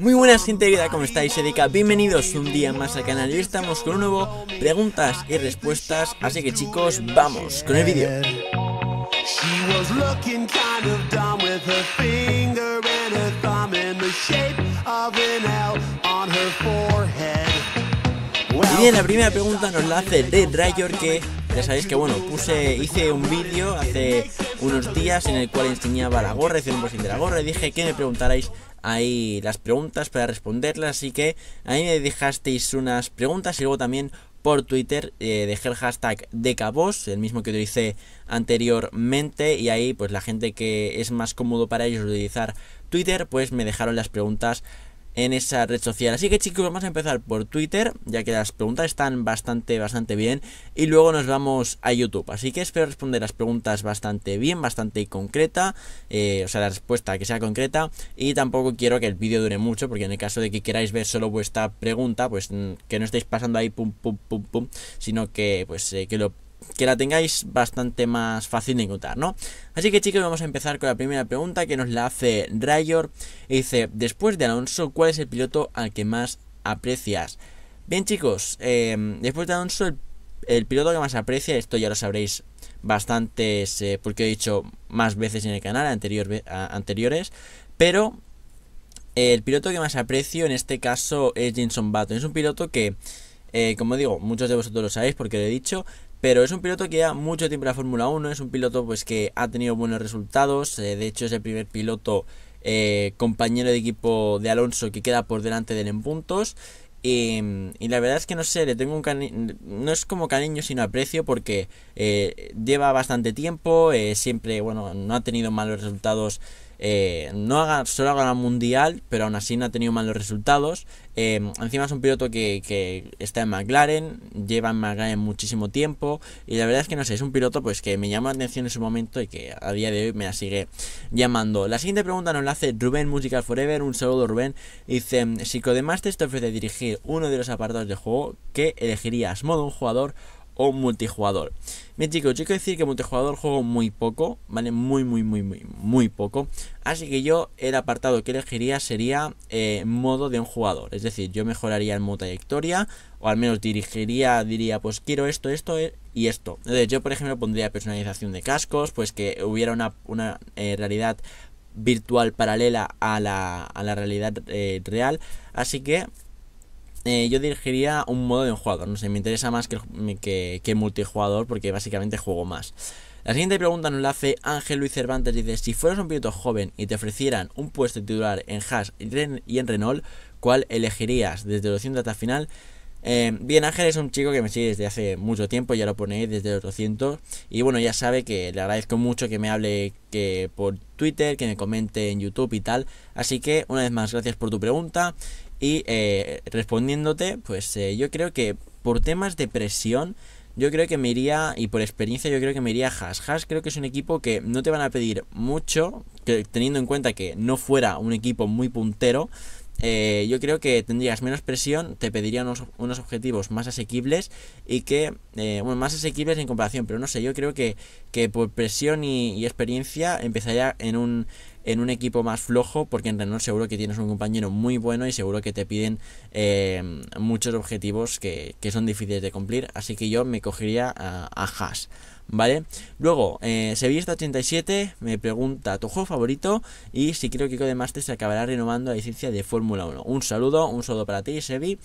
Muy buenas gente querida, ¿cómo estáis? Erika, bienvenidos un día más al canal y estamos con un nuevo preguntas y respuestas, así que chicos, vamos con el vídeo. Y bien, la primera pregunta nos la hace de Rayor que ya sabéis que bueno, puse, hice un vídeo hace unos días en el cual enseñaba la gorra, hice un de la gorra y dije que me preguntarais ahí las preguntas para responderlas. Así que ahí me dejasteis unas preguntas y luego también por Twitter eh, dejé el hashtag cabos el mismo que utilicé anteriormente y ahí pues la gente que es más cómodo para ellos utilizar Twitter pues me dejaron las preguntas en esa red social. Así que chicos, vamos a empezar por Twitter, ya que las preguntas están bastante, bastante bien. Y luego nos vamos a YouTube. Así que espero responder las preguntas bastante bien, bastante concreta. Eh, o sea, la respuesta que sea concreta. Y tampoco quiero que el vídeo dure mucho, porque en el caso de que queráis ver solo vuestra pregunta, pues mm, que no estéis pasando ahí pum, pum, pum, pum, sino que, pues, eh, que lo que la tengáis bastante más fácil de encontrar, ¿no? Así que chicos, vamos a empezar con la primera pregunta que nos la hace Rayor. Y dice, después de Alonso, ¿cuál es el piloto al que más aprecias? Bien chicos, em, después de Alonso, el, piloto que más aprecia, esto ya lo sabréis bastantes, eh, porque he dicho más veces en el canal anterior, anteriores, pero el piloto que más aprecio en este caso es Jinson Button. Es un piloto que, eh, como digo, muchos de vosotros lo sabéis porque lo he dicho, pero es un piloto que lleva mucho tiempo en la Fórmula 1, es un piloto pues que ha tenido buenos resultados, eh, de hecho es el primer piloto eh, compañero de equipo de Alonso que queda por delante de él en puntos. Y, la verdad es que no sé, le tengo un no es como cariño sino aprecio porque eh, lleva bastante tiempo, siempre, bueno, no ha tenido malos resultados eh, no haga solo ha ganado mundial, pero aún así no ha tenido malos resultados. Eh, encima es un piloto que, está en McLaren, lleva en McLaren muchísimo tiempo y la verdad es que no sé, es un piloto pues que me llama la atención en su momento y que a día de hoy me la sigue llamando. La siguiente pregunta nos la hace Rubén Musical Forever, un saludo Rubén. Dice, si Codemasters te ofrece dirigir uno de los apartados de juego, ¿qué elegirías? ¿Modo un jugador? o multijugador. Bien chicos, yo quiero decir que multijugador juego muy poco, ¿vale? Muy, muy, muy, muy, muy poco. Así que yo el apartado que elegiría sería eh, modo de un jugador. Es decir, yo mejoraría el modo trayectoria o al menos dirigiría, diría, pues quiero esto, esto eh, y esto. Entonces yo, por ejemplo, pondría personalización de cascos, pues que hubiera una, eh, realidad virtual paralela a la, realidad real. Así que eh, yo dirigiría un modo de un jugador. No sé, me interesa más que, que, multijugador porque básicamente juego más. La siguiente pregunta nos la hace Ángel Luis Cervantes. Dice, si fueras un piloto joven y te ofrecieran un puesto titular en Haas y en Renault, ¿cuál elegirías desde el 200 hasta final? Eh, bien, Ángel es un chico que me sigue desde hace mucho tiempo, ya lo ponéis desde los 800. Y bueno, ya sabe que le agradezco mucho que me hable que por Twitter, que me comente en YouTube y tal. Así que, una vez más, gracias por tu pregunta. Y eh, respondiéndote, pues eh, yo creo que por temas de presión, yo creo que me iría, y por experiencia, yo creo que me iría a Haas. Haas creo que es un equipo que no te van a pedir mucho, teniendo en cuenta que no fuera un equipo muy puntero. Eh, yo creo que tendrías menos presión, te pedirían unos, objetivos más asequibles y que, eh, bueno, más asequibles en comparación, pero no sé, yo creo que, por presión y experiencia empezaría en un, en un equipo más flojo, porque en Renault seguro que tienes un compañero muy bueno y seguro que te piden eh, muchos objetivos que, son difíciles de cumplir. Así que yo me cogería a, Haas. ¿Vale? Luego, eh, está 87 me pregunta tu juego favorito y si creo que te se acabará renovando la licencia de Fórmula 1. Un saludo, un saludo para ti, Sevi.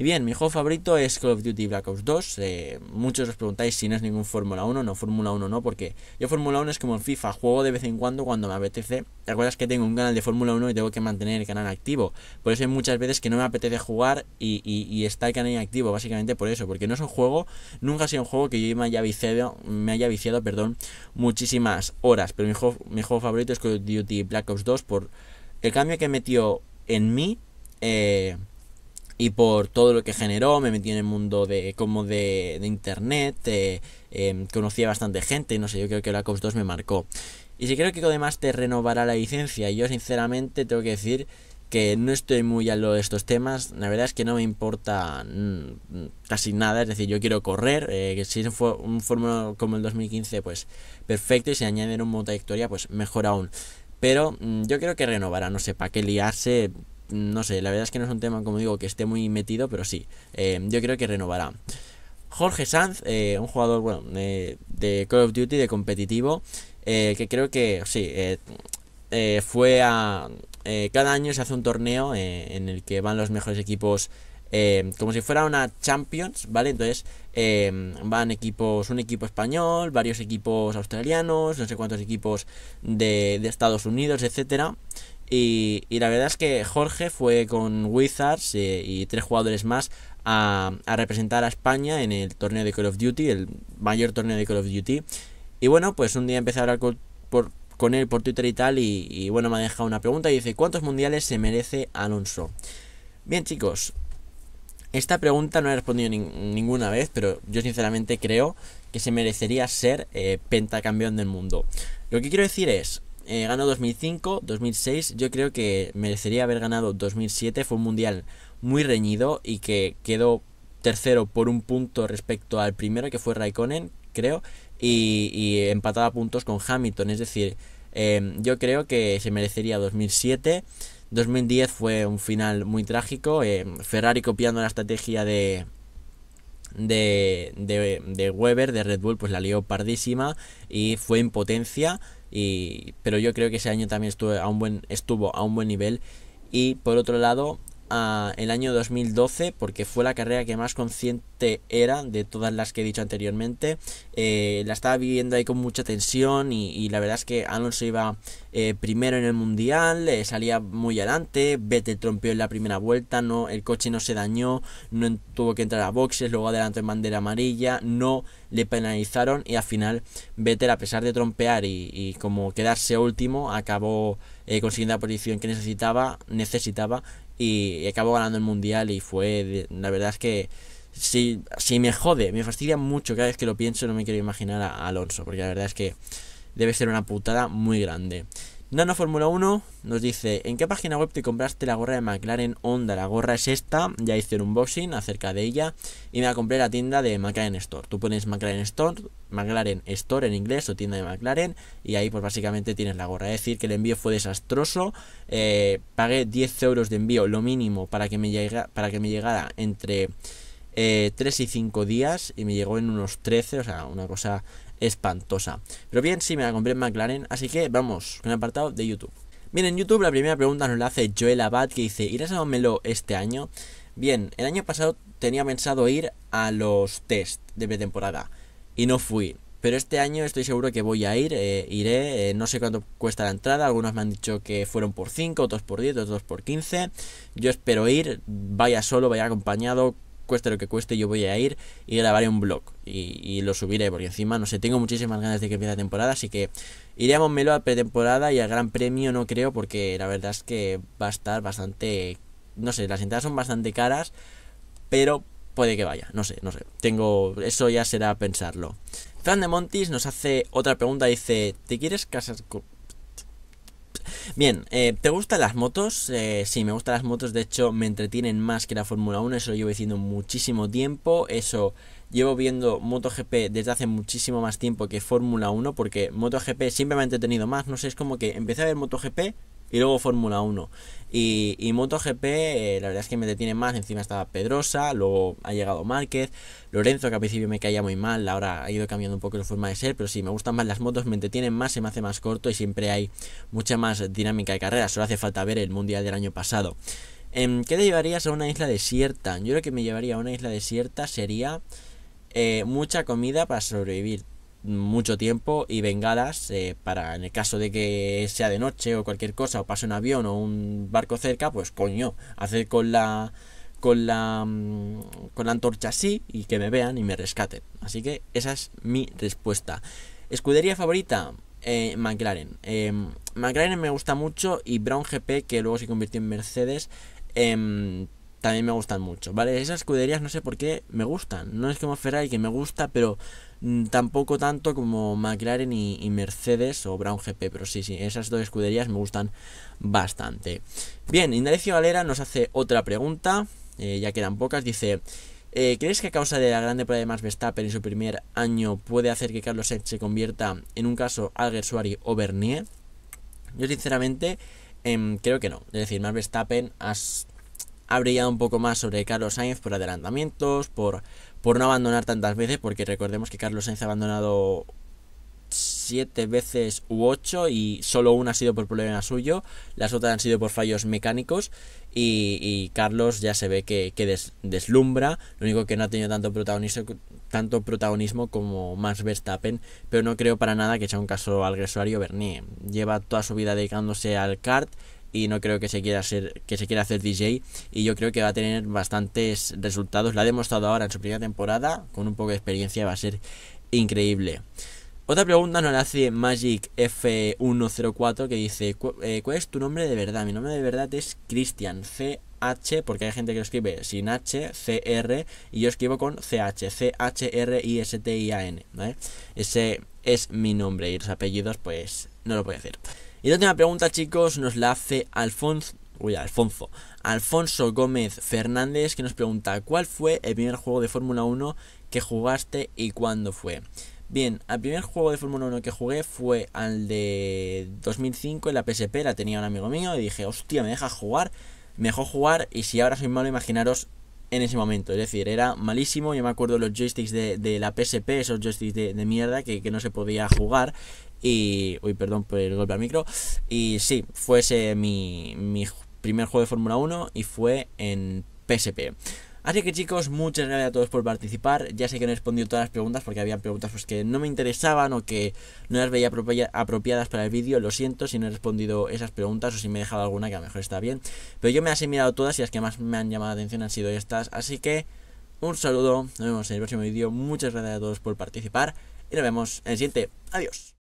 Y bien, mi juego favorito es Call of Duty Black Ops 2. Eh, muchos os preguntáis si no es ningún Fórmula 1. No, Fórmula 1 no, porque yo Fórmula 1 es como en FIFA, juego de vez en cuando cuando me apetece. ¿Te acuerdas que tengo un canal de Fórmula 1 y tengo que mantener el canal activo? Por eso hay muchas veces que no me apetece jugar y, está el canal inactivo, básicamente por eso, porque no es un juego, nunca ha sido un juego que yo me haya viciado, me haya viciado perdón, muchísimas horas. Pero mi juego, mi juego favorito es Call of Duty Black Ops 2 por el cambio que metió en mí. Eh, y por todo lo que generó, me metí en el mundo de como de, internet, eh, eh, conocí a bastante gente, no sé, yo creo que la COPS 2 me marcó. Y si creo que además te renovará la licencia, yo sinceramente tengo que decir que no estoy muy a lo de estos temas, la verdad es que no me importa mm, casi nada, es decir, yo quiero correr, eh, que si es un, fórmula como el 2015, pues perfecto, y si añaden un modo trayectoria, pues mejor aún. Pero mm, yo creo que renovará, no sé, para qué liarse, no sé, la verdad es que no es un tema, como digo, que esté muy metido, pero sí, eh, yo creo que renovará. Jorge Sanz, eh, un jugador, bueno, eh, de Call of Duty, de competitivo, que creo que, sí, fue a... cada año se hace un torneo en el que van los mejores equipos como si fuera una Champions, ¿vale? Entonces van equipos, un equipo español, varios equipos australianos, no sé cuántos equipos de, de Estados Unidos, etcétera. Y, la verdad es que Jorge fue con Wizards eh, y tres jugadores más a, representar a España en el torneo de Call of Duty, el mayor torneo de Call of Duty. Y bueno, pues un día empecé a hablar con, él por Twitter y tal y, bueno, me ha dejado una pregunta y dice, ¿cuántos mundiales se merece Alonso? Bien chicos, esta pregunta no he respondido ninguna vez, pero yo sinceramente creo que se merecería ser eh, pentacampeón del mundo. Lo que quiero decir es, eh, ganó 2005, 2006, yo creo que merecería haber ganado 2007, fue un mundial muy reñido y que quedó tercero por un punto respecto al primero que fue Raikkonen, creo, y, empataba puntos con Hamilton, es decir, em, yo creo que se merecería 2007. 2010 fue un final muy trágico. Em, Ferrari copiando la estrategia de, de, de, Weber, de Red Bull, pues la lió pardísima y fue en potencia. Y, pero yo creo que ese año también estuvo a un buen, estuvo a un buen nivel. Y por otro lado, el año 2012 porque fue la carrera que más consciente era de todas las que he dicho anteriormente. Eh, la estaba viviendo ahí con mucha tensión y, la verdad es que Alonso iba eh, primero en el mundial, eh, salía muy adelante, Vettel trompeó en la primera vuelta, no, el coche no se dañó, no tuvo que entrar a boxes, luego adelantó en bandera amarilla, no le penalizaron y al final Vettel a pesar de trompear y, y como quedarse último acabó consiguiendo la posición que necesitaba, necesitaba y, acabó ganando el mundial y fue, la verdad es que si, si me jode, me fastidia mucho cada vez que lo pienso, no me quiero imaginar a Alonso, porque la verdad es que debe ser una putada muy grande. Nano Fórmula 1 nos dice, ¿en qué página web te compraste la gorra de McLaren Honda? La gorra es esta, ya hice un unboxing acerca de ella y me la compré en la tienda de McLaren Store. Tú pones McLaren Store, McLaren Store en inglés o tienda de McLaren y ahí pues básicamente tienes la gorra. Es decir, que el envío fue desastroso, eh, pagué 10 euros de envío, lo mínimo para que me, llegara, para que me llegara entre... 3 eh, y 5 días y me llegó en unos 13, o sea, una cosa espantosa. Pero bien, sí, me la compré en McLaren, así que vamos con el apartado de YouTube. Bien, en YouTube la primera pregunta nos la hace Joel Abad que dice, ¿irás a Melo este año? Bien, el año pasado tenía pensado ir a los test de pretemporada y no fui. Pero este año estoy seguro que voy a ir, eh, iré, eh, no sé cuánto cuesta la entrada, algunos me han dicho que fueron por 5, otros por 10, otros por 15. Yo espero ir, vaya solo, vaya acompañado, cueste lo que cueste, yo voy a ir y grabaré un blog y, lo subiré, porque encima, no sé, tengo muchísimas ganas de que empiece la temporada, así que iré a a pretemporada y al Gran Premio no creo, porque la verdad es que va a estar bastante, no sé, las entradas son bastante caras, pero puede que vaya, no sé, no sé, tengo, eso ya será pensarlo. Fran de Montis nos hace otra pregunta, dice, ¿te quieres casar con... Bien, eh, ¿te gustan las motos? Eh, sí, me gustan las motos, de hecho me entretienen más que la Fórmula 1, eso lo llevo diciendo muchísimo tiempo, eso llevo viendo MotoGP desde hace muchísimo más tiempo que Fórmula 1, porque MotoGP siempre me ha entretenido más, no sé, es como que empecé a ver MotoGP y luego Fórmula 1. Y, y MotoGP, eh, la verdad es que me detiene más. Encima estaba Pedrosa, luego ha llegado Márquez, Lorenzo, que al principio me caía muy mal, ahora ha ido cambiando un poco su forma de ser. Pero sí, me gustan más las motos, me entretienen más, se me hace más corto y siempre hay mucha más dinámica de carrera. Solo hace falta ver el mundial del año pasado. Em, ¿Qué te llevarías a una isla desierta? Yo creo que me llevaría a una isla desierta sería eh, mucha comida para sobrevivir mucho tiempo y vengadas eh, para en el caso de que sea de noche o cualquier cosa o pase un avión o un barco cerca pues coño hacer con la con la mm, con la antorcha así y que me vean y me rescaten así que esa es mi respuesta escudería favorita eh, McLaren em, McLaren me gusta mucho y Brown GP que luego se convirtió en Mercedes em, también me gustan mucho, ¿vale? Esas escuderías no sé por qué me gustan. No es como Ferrari que me gusta, pero mm, tampoco tanto como McLaren y, Mercedes o Brown GP. Pero sí, sí, esas dos escuderías me gustan bastante. Bien, Indalecio Valera nos hace otra pregunta, eh, ya quedan pocas. Dice, eh, ¿crees que a causa de la grande prueba de Max Verstappen en su primer año puede hacer que Carlos Sainz se convierta en un caso Alguersuari o Bernier? Yo sinceramente... Em, creo que no. Es decir, Max Verstappen has ha brillado un poco más sobre Carlos Sainz por adelantamientos, por, por no abandonar tantas veces, porque recordemos que Carlos Sainz ha abandonado siete veces u ocho y solo una ha sido por problema suyo, las otras han sido por fallos mecánicos y, Carlos ya se ve que, deslumbra, lo único que no ha tenido tanto protagonismo, tanto protagonismo como Max Verstappen, pero no creo para nada que sea un caso al gresuario Bernier. Lleva toda su vida dedicándose al kart, y no creo que se quiera que se quiera hacer DJ y yo creo que va a tener bastantes resultados. Lo ha demostrado ahora en su primera temporada con un poco de experiencia va a ser increíble. Otra pregunta nos la hace Magic F104 que dice eh, ¿cuál es tu nombre de verdad? Mi nombre de verdad es Christian C H, porque hay gente que lo escribe sin H, C R y yo escribo con C H C-H-R-I-S-T-I-A-N, t i a n Ese es mi nombre y los apellidos, pues, no lo voy a hacer y la última pregunta, chicos, nos la hace Alfonso. Uy, Alfonso. Alfonso Gómez Fernández que nos pregunta ¿Cuál fue el primer juego de Fórmula 1 que jugaste y cuándo fue? Bien, el primer juego de Fórmula 1 que jugué fue al de 2005 en la PSP, la tenía un amigo mío y dije, hostia, me deja jugar, Mejor jugar y si ahora soy malo, imaginaros en ese momento. Es decir, era malísimo. Yo me acuerdo los joysticks de, la PSP, esos joysticks de, mierda que, no se podía jugar. Y. Uy, perdón por el golpe al micro. Y sí, fue ese mi, primer juego de Fórmula 1 y fue en PSP. Así que chicos, muchas gracias a todos por participar. Ya sé que no he respondido todas las preguntas porque había preguntas pues, que no me interesaban o que no las veía apropiadas para el vídeo. Lo siento si no he respondido esas preguntas o si me he dejado alguna que a lo mejor está bien. Pero yo me las he mirado todas y las que más me han llamado la atención han sido estas. Así que un saludo, nos vemos en el próximo vídeo. Muchas gracias a todos por participar y nos vemos en el siguiente. Adiós.